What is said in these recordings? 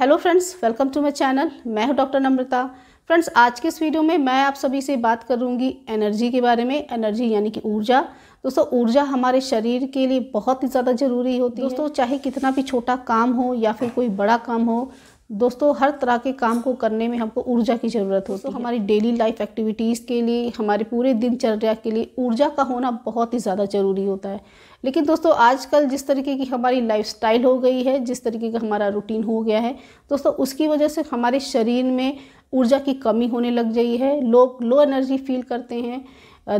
Hello friends welcome to my channel मैं हूं doctor नम्रता friends आज के इस वीडियो में मैं आप सभी से बात करूंगी एनर्जी के बारे में एनर्जी यानी कि ऊर्जा दोस्तों ऊर्जा हमारे शरीर के लिए बहुत ही ज़्यादा ज़रूरी होती है दोस्तों चाहे कितना भी छोटा काम हो या फिर कोई बड़ा काम हो दोस्तों हर तरह के काम को करने में हमको ऊर्जा की ज़रूरत होती है हमारी डेली लाइफ एक्टिविटीज़ के लिए हमारे पूरे दिनचर्या के लिए ऊर्जा का होना बहुत ही ज़्यादा ज़रूरी होता है लेकिन दोस्तों आजकल जिस तरीके की हमारी लाइफस्टाइल हो गई है जिस तरीके का हमारा रूटीन हो गया है दोस्तों उसकी वजह से हमारे शरीर में ऊर्जा की कमी होने लग गई है लोग लो एनर्जी फील करते हैं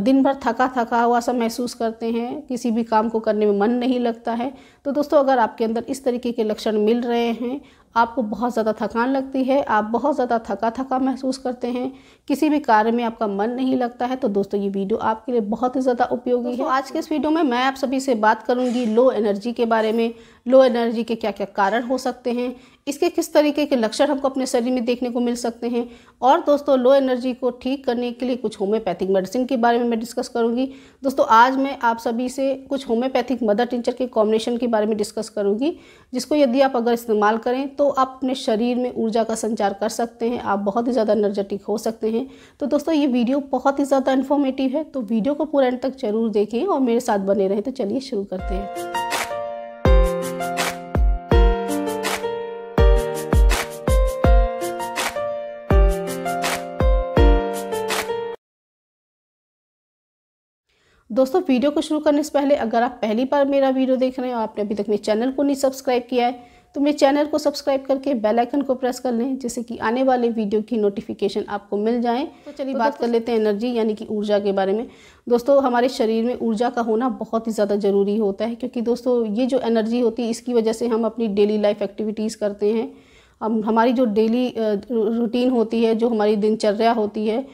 दिन भर थका थका हुआ सा महसूस करते हैं किसी भी काम को करने में मन नहीं लगता है तो दोस्तों अगर आपके अंदर इस तरीके के लक्षण मिल रहे हैं आपको बहुत ज़्यादा थकान लगती है आप बहुत ज़्यादा थका थका महसूस करते हैं किसी भी कार्य में आपका मन नहीं लगता है तो दोस्तों ये वीडियो आपके लिए बहुत ही ज़्यादा उपयोगी है आज के इस वीडियो में मैं आप सभी से बात करूँगी लो एनर्जी के बारे में लो एनर्जी के क्या क्या कारण हो सकते हैं इसके किस तरीके के लक्षण हमको अपने शरीर में देखने को मिल सकते हैं और दोस्तों लो एनर्जी को ठीक करने के लिए कुछ होम्योपैथिक मेडिसिन के बारे में मैं डिस्कस करूँगी दोस्तों आज मैं आप सभी से कुछ होम्योपैथिक मदर टिंचर के कॉम्बिनेशन के बारे में डिस्कस करूँगी जिसको यदि आप अगर इस्तेमाल करें तो आप अपने शरीर में ऊर्जा का संचार कर सकते हैं आप बहुत ही ज़्यादा एनर्जेटिक हो सकते हैं तो दोस्तों ये वीडियो बहुत ही ज़्यादा इन्फॉर्मेटिव है तो वीडियो को पूरा एंड तक जरूर देखें और मेरे साथ बने रहें तो चलिए शुरू करते हैं दोस्तों वीडियो को शुरू करने से पहले अगर आप पहली बार मेरा वीडियो देख रहे हैं और आपने अभी तक मेरे चैनल को नहीं सब्सक्राइब किया है तो मेरे चैनल को सब्सक्राइब करके बेल आइकन को प्रेस कर लें जिससे कि आने वाले वीडियो की नोटिफिकेशन आपको मिल जाए तो, तो चलिए तो बात कर लेते हैं एनर्जी यानी कि ऊर्जा के बारे में दोस्तों हमारे शरीर में ऊर्जा का होना बहुत ही ज़्यादा ज़रूरी होता है क्योंकि दोस्तों ये जो एनर्जी होती है इसकी वजह से हम अपनी डेली लाइफ एक्टिविटीज़ करते हैं हम हमारी जो डेली रूटीन होती है जो हमारी दिनचर्या होती है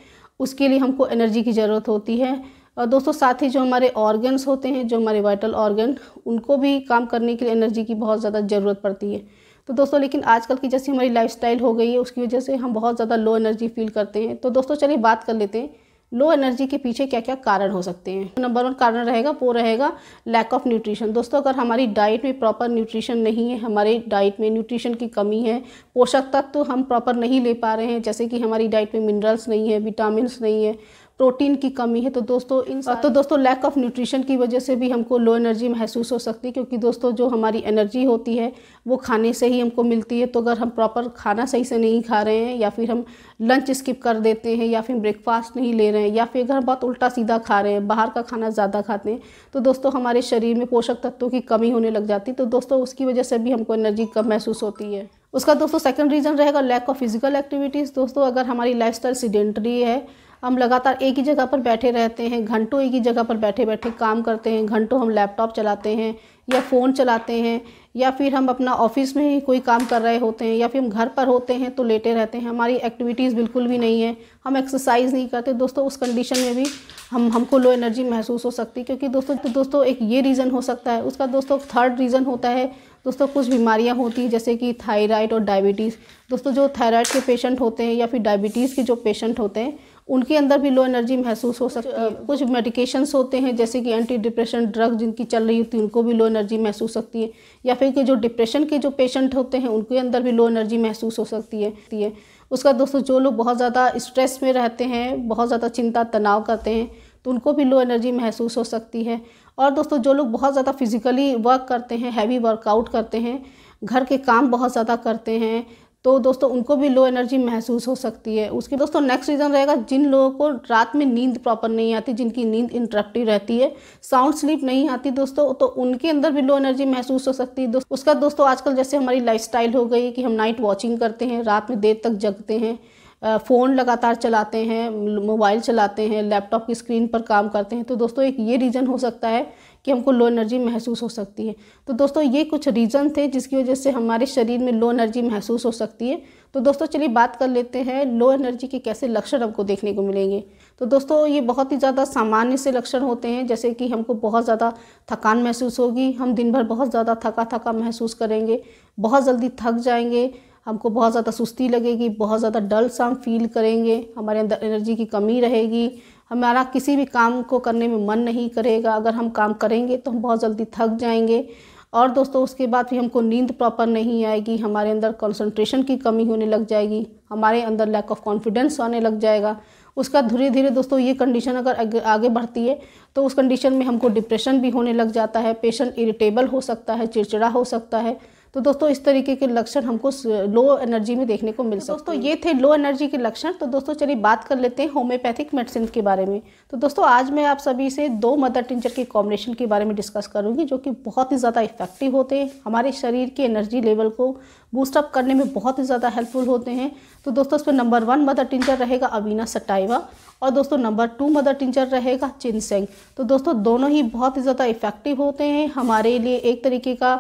उसके लिए हमको एनर्जी की ज़रूरत होती है दोस्तों साथ ही जो हमारे ऑर्गन्स होते हैं जो हमारे वाइटल ऑर्गन उनको भी काम करने के लिए एनर्जी की बहुत ज़्यादा ज़रूरत पड़ती है तो दोस्तों लेकिन आजकल की जैसी हमारी लाइफस्टाइल हो गई है उसकी वजह से हम बहुत ज़्यादा लो एनर्जी फील करते हैं तो दोस्तों चलिए बात कर लेते हैं लो एनर्जी के पीछे क्या क्या कारण हो सकते हैं नंबर तो वन कारण रहेगा वो रहेगा लैक ऑफ न्यूट्रिशन दोस्तों अगर हमारी डाइट में प्रॉपर न्यूट्रिशन नहीं है हमारे डाइट में न्यूट्रिशन की कमी है पोषक तत्व तो हम प्रॉपर नहीं ले पा रहे हैं जैसे कि हमारी डाइट में मिनरल्स नहीं है विटामिन नहीं है प्रोटीन की कमी है तो दोस्तों इन तो दोस्तों लैक ऑफ न्यूट्रिशन की वजह से भी हमको लो एनर्जी महसूस हो सकती है क्योंकि दोस्तों जो हमारी एनर्जी होती है वो खाने से ही हमको मिलती है तो अगर हम प्रॉपर खाना सही से नहीं खा रहे हैं या फिर हम लंच स्किप कर देते हैं या फिर ब्रेकफास्ट नहीं ले रहे हैं या फिर अगर हम बहुत उल्टा सीधा खा रहे हैं बाहर का खाना ज़्यादा खाते हैं तो दोस्तों हमारे शरीर में पोषक तत्वों की कमी होने लग जाती तो दोस्तों उसकी वजह से भी हमको एनर्जी कम महसूस होती है उसका दोस्तों सेकंड रीज़न रहेगा लैक ऑफ फिजिकल एक्टिविटीज़ दोस्तों अगर हमारी लाइफ स्टाइल सीडेंट्री है हम लगातार एक ही जगह पर बैठे रहते हैं घंटों एक ही जगह पर बैठे बैठे काम करते हैं घंटों हम लैपटॉप चलाते हैं या फ़ोन चलाते हैं या फिर हम अपना ऑफिस में ही कोई काम कर रहे होते हैं या फिर हम घर पर होते हैं तो लेटे रहते हैं हमारी एक्टिविटीज़ बिल्कुल भी नहीं है हम एक्सरसाइज नहीं करते दोस्तों उस कंडीशन में भी हम हमको लो एनर्जी महसूस हो सकती है क्योंकि दोस्तों तो दोस्तों एक ये रीज़न हो सकता है उसका दोस्तों थर्ड रीज़न होता है दोस्तों कुछ बीमारियां होती हैं जैसे कि थायराइड और डायबिटीज़ दोस्तों जो थायराइड के पेशेंट होते हैं या फिर डायबिटीज़ के जो पेशेंट होते हैं उनके अंदर भी लो एनर्जी महसूस हो सकती है अच्छा। कुछ मेडिकेशंस होते हैं जैसे कि एंटी डिप्रेशन ड्रग जिनकी चल रही होती है उनको भी लो एनर्जी महसूस हो सकती है या फिर कि जो डिप्रेशन के जो पेशेंट होते हैं उनके अंदर भी लो एनर्जी महसूस हो सकती है उसका दोस्तों जो लोग बहुत ज़्यादा स्ट्रेस में रहते हैं बहुत ज़्यादा चिंता तनाव करते हैं तो उनको भी लो एनर्जी महसूस हो सकती है और दोस्तों जो लोग बहुत ज़्यादा फिजिकली वर्क करते हैं हैवी वर्कआउट करते हैं घर के काम बहुत ज़्यादा करते हैं तो दोस्तों उनको भी लो एनर्जी महसूस हो सकती है उसके दोस्तों नेक्स्ट रीज़न रहेगा जिन लोगों को रात में नींद प्रॉपर नहीं आती जिनकी नींद इंटरप्टिव रहती है साउंड स्लीप नहीं आती दोस्तों तो उनके अंदर भी लो एनर्जी महसूस हो सकती है दोस्त उसका दोस्तों आजकल जैसे हमारी लाइफ हो गई कि हम नाइट वॉचिंग करते हैं रात में देर तक जगते हैं फ़ोन लगातार चलाते हैं मोबाइल चलाते हैं लैपटॉप की स्क्रीन पर काम करते हैं तो दोस्तों एक ये रीज़न हो सकता है कि हमको लो एनर्जी महसूस हो सकती है तो दोस्तों ये कुछ रीज़न थे जिसकी वजह से हमारे शरीर में लो एनर्जी महसूस हो सकती है तो दोस्तों चलिए बात कर लेते हैं लो एनर्जी के कैसे लक्षण हमको देखने को मिलेंगे तो दोस्तों ये बहुत ही ज़्यादा सामान्य से लक्षण होते हैं जैसे कि हमको बहुत ज़्यादा थकान महसूस होगी हम दिन भर बहुत ज़्यादा थका थका महसूस करेंगे बहुत जल्दी थक जाएंगे हमको बहुत ज़्यादा सुस्ती लगेगी बहुत ज़्यादा डल सा हम फील करेंगे हमारे अंदर एनर्जी की कमी रहेगी हमारा किसी भी काम को करने में मन नहीं करेगा अगर हम काम करेंगे तो हम बहुत जल्दी थक जाएंगे और दोस्तों उसके बाद भी हमको नींद प्रॉपर नहीं आएगी हमारे अंदर कंसंट्रेशन की कमी होने लग जाएगी हमारे अंदर लैक ऑफ कॉन्फिडेंस आने लग जाएगा उसका धीरे धीरे दोस्तों ये कंडीशन अगर आगे बढ़ती है तो उस कंडीशन में हमको डिप्रेशन भी होने लग जाता है पेशेंट इरिटेबल हो सकता है चिड़चिड़ा हो सकता है तो दोस्तों इस तरीके के लक्षण हमको लो एनर्जी में देखने को मिल तो सकते दोस्तों ये थे लो एनर्जी के लक्षण तो दोस्तों चलिए बात कर लेते हैं होम्योपैथिक मेडिसिन के बारे में तो दोस्तों आज मैं आप सभी से दो मदर टिंचर के कॉम्बिनेशन के बारे में डिस्कस करूँगी जो कि बहुत ही ज़्यादा इफेक्टिव होते हैं हमारे शरीर के एनर्जी लेवल को बूस्टअप करने में बहुत ही ज़्यादा हेल्पफुल होते हैं तो दोस्तों इसमें नंबर वन मदर टिंचर रहेगा अवीना सटाइवा और दोस्तों नंबर टू मदर टिंचर रहेगा चिनसेंग तो दोस्तों दोनों ही बहुत ही ज़्यादा इफेक्टिव होते हैं हमारे लिए एक तरीके का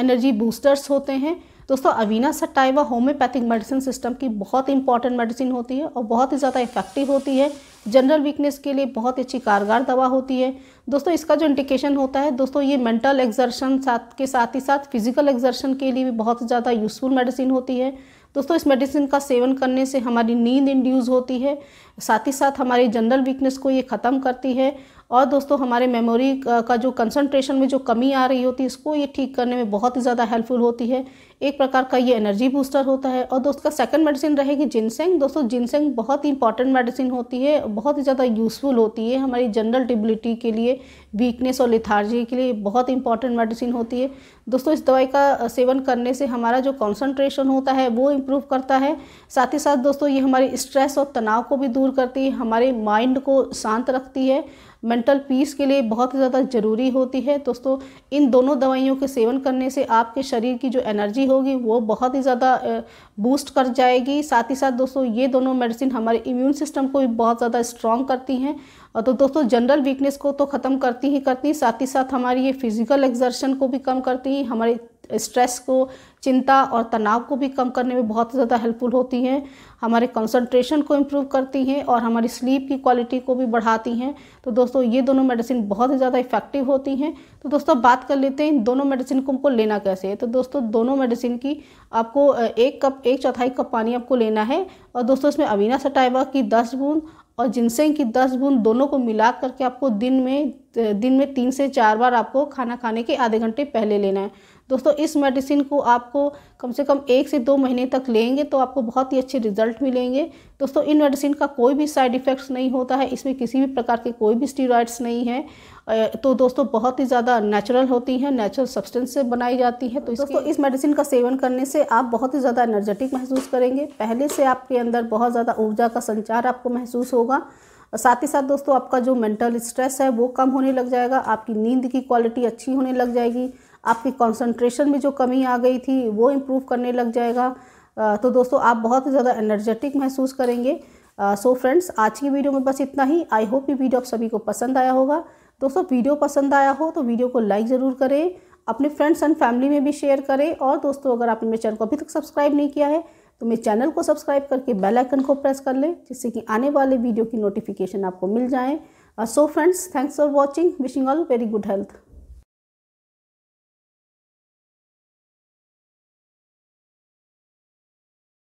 एनर्जी बूस्टर्स होते हैं दोस्तों avena sativa homoeopathic medicine system की बहुत इंपॉर्टेंट मेडिसिन होती है और बहुत ही ज़्यादा इफेक्टिव होती है जनरल वीकनेस के लिए बहुत अच्छी कारगर दवा होती है दोस्तों इसका जो इंडिकेशन होता है दोस्तों ये मेंटल एक्जर्शन साथ के साथ ही साथ फिजिकल एक्जर्शन के लिए भी बहुत ज़्यादा यूज़फुल मेडिसिन होती है दोस्तों इस मेडिसिन का सेवन करने से हमारी नींद इंड्यूज होती है साथ ही साथ हमारी जनरल वीकनेस को ये ख़त्म करती है और दोस्तों हमारे मेमोरी का जो कंसंट्रेशन में जो कमी आ रही होती है इसको ये ठीक करने में बहुत ही ज़्यादा हेल्पफुल होती है एक प्रकार का ये एनर्जी बूस्टर होता है और दोस्तों का सेकंड मेडिसिन रहेगी जिनसेंग दोस्तों जिनसेंग बहुत ही इंपॉर्टेंट मेडिसिन होती है बहुत ही ज़्यादा यूज़फुल होती है हमारी जनरल डिबिलिटी के लिए वीकनेस और लिथार्जी के लिए बहुत इंपॉर्टेंट मेडिसिन होती है दोस्तों इस दवाई का सेवन करने से हमारा जो कॉन्सनट्रेशन होता है वो इम्प्रूव करता है साथ ही साथ दोस्तों ये हमारे स्ट्रेस और तनाव को भी दूर करती है हमारे माइंड को शांत रखती है मेंटल पीस के लिए बहुत ही ज़्यादा ज़रूरी होती है दोस्तों इन दोनों दवाइयों के सेवन करने से आपके शरीर की जो एनर्जी होगी वो बहुत ही ज़्यादा बूस्ट कर जाएगी साथ ही साथ दोस्तों ये दोनों मेडिसिन हमारे इम्यून सिस्टम को भी बहुत ज़्यादा स्ट्रॉन्ग करती हैं और तो दोस्तों जनरल वीकनेस को तो ख़त्म करती ही करती साथ ही साथ हमारी ये फिज़िकल एग्जर्शन को भी कम करती हमारे स्ट्रेस को चिंता और तनाव को भी कम करने में बहुत ज़्यादा हेल्पफुल होती हैं हमारे कंसंट्रेशन को इम्प्रूव करती हैं और हमारी स्लीप की क्वालिटी को भी बढ़ाती हैं तो दोस्तों ये दोनों मेडिसिन बहुत ही ज़्यादा इफेक्टिव होती हैं तो दोस्तों बात कर लेते हैं इन दोनों मेडिसिन को हमको लेना कैसे है तो दोस्तों दोनों मेडिसिन की आपको एक कप एक चौथाई कप पानी आपको लेना है और दोस्तों इसमें अवीना सटाइवा की दस बूंद और जिनसेंग की दस बूंद दोनों को मिला करके आपको दिन में दिन में तीन से चार बार आपको खाना खाने के आधे घंटे पहले लेना है दोस्तों इस मेडिसिन को आपको कम से कम एक से दो महीने तक लेंगे तो आपको बहुत ही अच्छे रिजल्ट मिलेंगे दोस्तों इन मेडिसिन का कोई भी साइड इफ़ेक्ट्स नहीं होता है इसमें किसी भी प्रकार के कोई भी स्टीरॉइड्स नहीं है तो दोस्तों बहुत ही ज़्यादा नेचुरल होती हैं नेचुरल सब्सटेंस से बनाई जाती है तो दोस्तों इस मेडिसिन का सेवन करने से आप बहुत ही ज़्यादा एनर्जेटिक महसूस करेंगे पहले से आपके अंदर बहुत ज़्यादा ऊर्जा का संचार आपको महसूस होगा साथ ही साथ दोस्तों आपका जो मेंटल स्ट्रेस है वो कम होने लग जाएगा आपकी नींद की क्वालिटी अच्छी होने लग जाएगी आपकी कंसंट्रेशन में जो कमी आ गई थी वो इम्प्रूव करने लग जाएगा तो दोस्तों आप बहुत ज़्यादा एनर्जेटिक महसूस करेंगे सो फ्रेंड्स आज की वीडियो में बस इतना ही आई होप ये वीडियो आप सभी को पसंद आया होगा दोस्तों वीडियो पसंद आया हो तो वीडियो को लाइक ज़रूर करें अपने फ्रेंड्स एंड फैमिली में भी शेयर करें और दोस्तों अगर आपने मेरे चैनल को अभी तक सब्सक्राइब नहीं किया है तो मेरे चैनल को सब्सक्राइब करके बेल आइकन को प्रेस कर लें जिससे कि आने वाले वीडियो की नोटिफिकेशन आपको मिल जाए so friends thanks for watching wishing all very good health